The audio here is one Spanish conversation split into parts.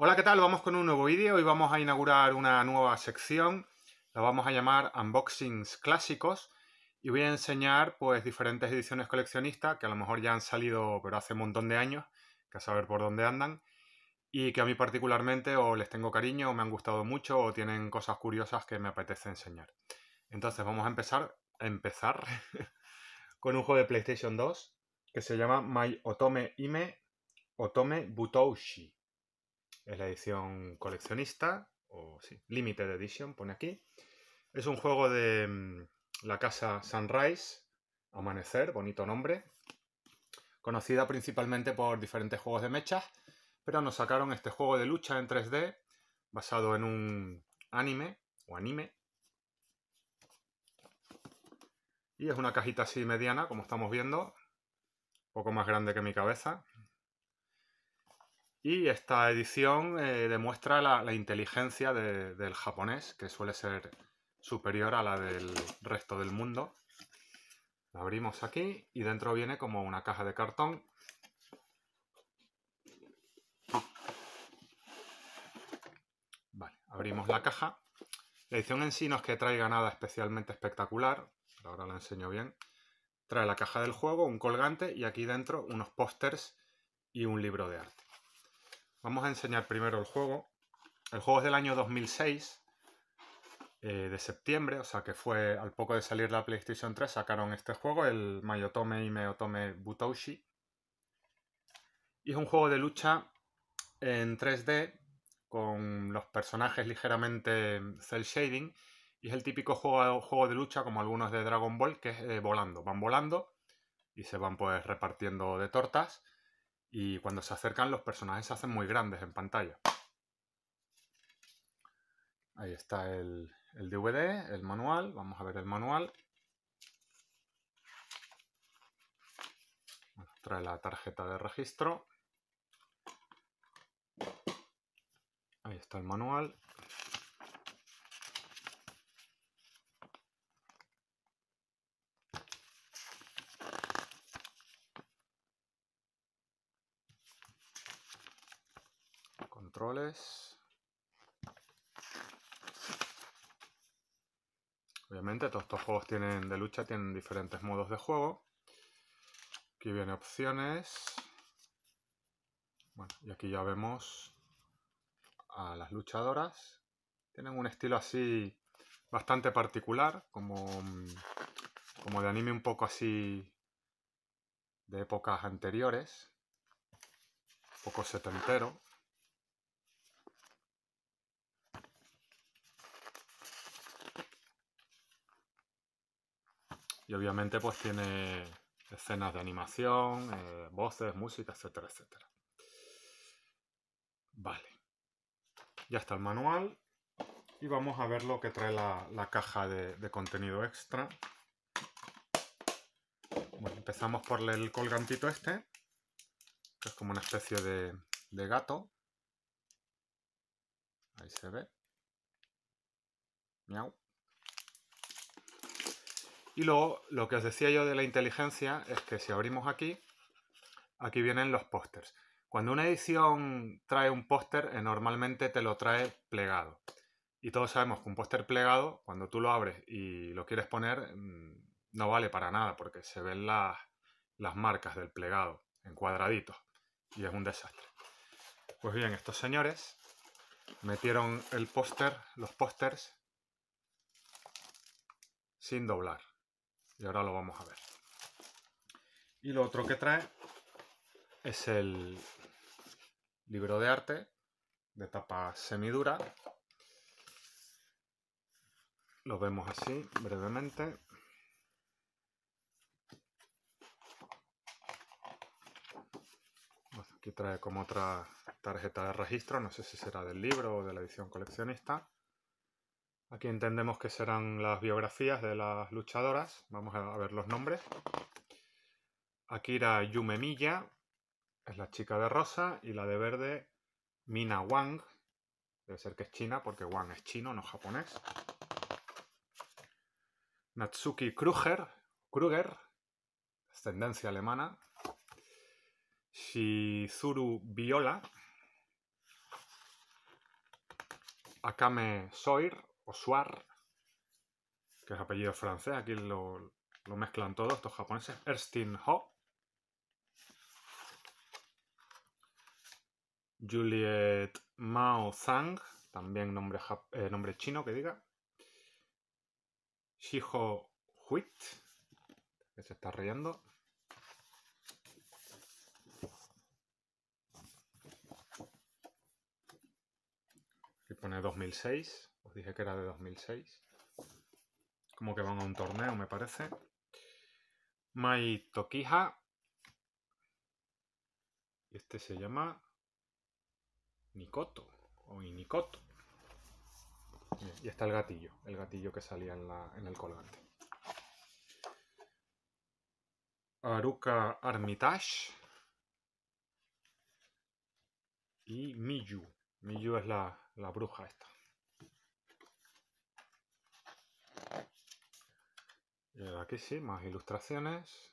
Hola, ¿qué tal? Vamos con un nuevo vídeo y vamos a inaugurar una nueva sección. La vamos a llamar Unboxings Clásicos y voy a enseñar pues diferentes ediciones coleccionistas que a lo mejor ya han salido pero hace un montón de años, que a saber por dónde andan, y que a mí particularmente o les tengo cariño o me han gustado mucho o tienen cosas curiosas que me apetece enseñar. Entonces vamos a empezar, a empezar con un juego de PlayStation 2 que se llama My Otome Ime Otome Butoushi. Es la edición coleccionista, o sí, Limited Edition, pone aquí. Es un juego de mm, la casa Sunrise, Amanecer, bonito nombre. Conocida principalmente por diferentes juegos de mechas, pero nos sacaron este juego de lucha en 3D basado en un anime o anime. Y es una cajita así mediana, como estamos viendo, poco más grande que mi cabeza, y esta edición eh, demuestra la, inteligencia del japonés, que suele ser superior a la del resto del mundo. La abrimos aquí y dentro viene como una caja de cartón. Vale, abrimos la caja. La edición en sí no es que traiga nada especialmente espectacular, ahora la enseño bien. Trae la caja del juego, un colgante y aquí dentro unos pósters y un libro de arte. Vamos a enseñar primero el juego. El juego es del año 2006, eh, de septiembre, o sea que fue al poco de salir la PlayStation 3, sacaron este juego, el Mayotome y Meotome Butoshi. Y es un juego de lucha en 3D con los personajes ligeramente cel shading. Y es el típico juego, de lucha como algunos de Dragon Ball, que es eh, volando. Van volando y se van pues repartiendo de tortas y cuando se acercan los personajes se hacen muy grandes en pantalla. Ahí está el, DVD, el manual. Vamos a ver el manual. trae la tarjeta de registro. Ahí está el manual. roles. Obviamente todos estos juegos tienen de lucha tienen diferentes modos de juego. Aquí viene opciones. y aquí ya vemos a las luchadoras. Tienen un estilo así bastante particular, como, como de anime un poco así de épocas anteriores. Un poco setentero. Y obviamente pues tiene escenas de animación, eh, voces, música, etcétera, etcétera. Vale. Ya está el manual. Y vamos a ver lo que trae la, caja de, contenido extra. Bueno, empezamos por el colgantito este, que es como una especie de gato. Ahí se ve. Miau. Y luego, lo que os decía yo de la inteligencia es que si abrimos aquí, aquí vienen los pósters. Cuando una edición trae un póster, eh, normalmente te lo trae plegado. Y todos sabemos que un póster plegado, cuando tú lo abres y lo quieres poner, mm, no vale para nada porque se ven las, las marcas del plegado en cuadraditos y es un desastre. Pues bien, estos señores metieron el póster, los pósters, sin doblar. Y ahora lo vamos a ver. Y lo otro que trae es el libro de arte de tapa semidura. Lo vemos así brevemente. Aquí trae como otra tarjeta de registro, no sé si será del libro o de la edición coleccionista. Aquí entendemos que serán las biografías de las luchadoras. Vamos a ver los nombres. Akira Yumemiya es la chica de rosa y la de verde Mina Wang. Debe ser que es china porque Wang es chino, no japonés. Natsuki Kruger, Kruger, ascendencia alemana. Shizuru Viola. Akame Soir, Oswar, que es apellido francés, aquí lo, mezclan todos estos japoneses, Erstin Ho, Juliet Mao Zhang, también nombre, eh, nombre chino que diga, Shiho Huit, que se está riendo, Aquí pone 2006 dije que era de 2006. Como que van a un torneo, me parece. Mai Tokiha. este se llama Nikoto o Inikoto. Y está el gatillo, el gatillo que salía en, el colgante. Aruka Armitage y Miyu. Miyu es la, la bruja esta. Aquí sí, más ilustraciones.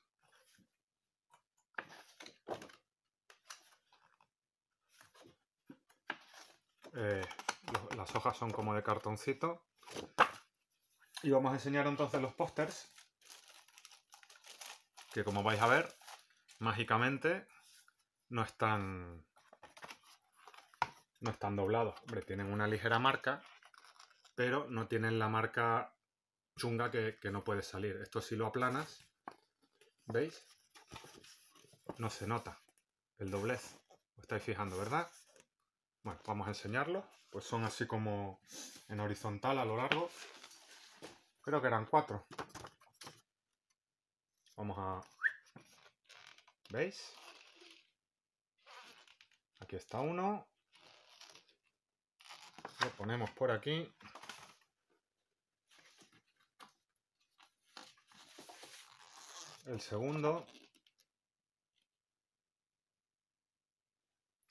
Eh, las hojas son como de cartoncito. Y vamos a enseñar entonces los pósters. Que como vais a ver, mágicamente no están, no están doblados. tienen una ligera marca, pero no tienen la marca chunga que, no puede salir. Esto si lo aplanas, ¿veis? No se nota el doblez. Os estáis fijando, ¿verdad? Bueno, vamos a enseñarlo. Pues son así como en horizontal a lo largo. Creo que eran cuatro. Vamos a... ¿Veis? Aquí está uno. Lo ponemos por aquí. El segundo.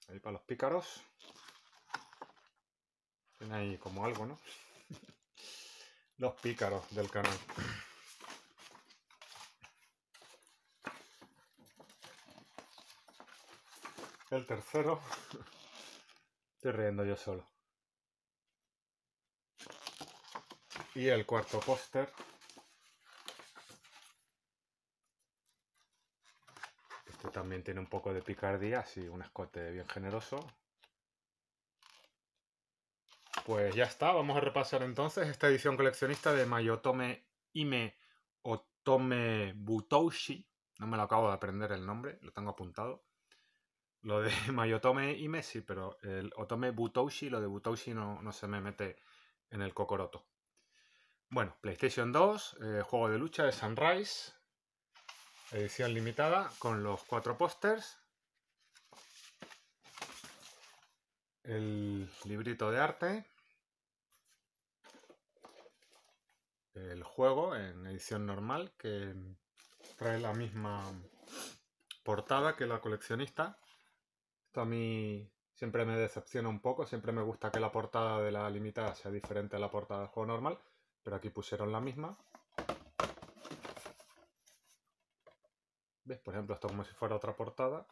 Ahí para los pícaros. Tiene ahí como algo, ¿no? los pícaros del canal. El tercero. Estoy riendo yo solo. Y el cuarto póster. también tiene un poco de picardía, así un escote bien generoso. Pues ya está, vamos a repasar entonces esta edición coleccionista de Mayotome Ime Otome Butoshi. No me lo acabo de aprender el nombre, lo tengo apuntado. Lo de Mayotome Ime sí, pero el Otome Butoshi, lo de Butoshi no, no se me mete en el cocoroto. Bueno, PlayStation 2, eh, juego de lucha de Sunrise, edición limitada con los cuatro pósters, el librito de arte, el juego en edición normal que trae la misma portada que la coleccionista. Esto a mí siempre me decepciona un poco, siempre me gusta que la portada de la limitada sea diferente a la portada del juego normal, pero aquí pusieron la misma. ¿Ves? Por ejemplo, esto como si fuera otra portada.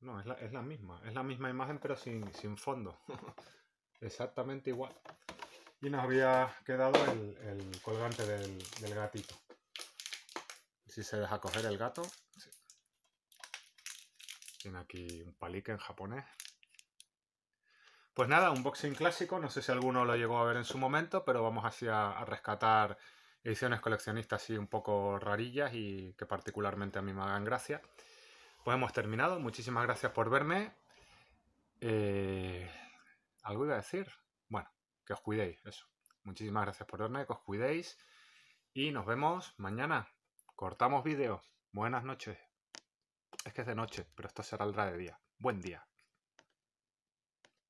No, es la, misma. Es la misma imagen, pero sin, fondo. Exactamente igual. Y nos había quedado el, colgante del, del, gatito. Si se deja coger el gato. Tiene aquí un palique en japonés. Pues nada, un boxing clásico. No sé si alguno lo llegó a ver en su momento, pero vamos hacia, a rescatar ediciones coleccionistas así un poco rarillas y que particularmente a mí me hagan gracia. Pues hemos terminado. Muchísimas gracias por verme. Eh, ¿Algo iba a decir? Bueno, que os cuidéis, eso. Muchísimas gracias por verme, que os cuidéis. Y nos vemos mañana. Cortamos vídeo. Buenas noches. Es que es de noche, pero esto será el de día. Buen día.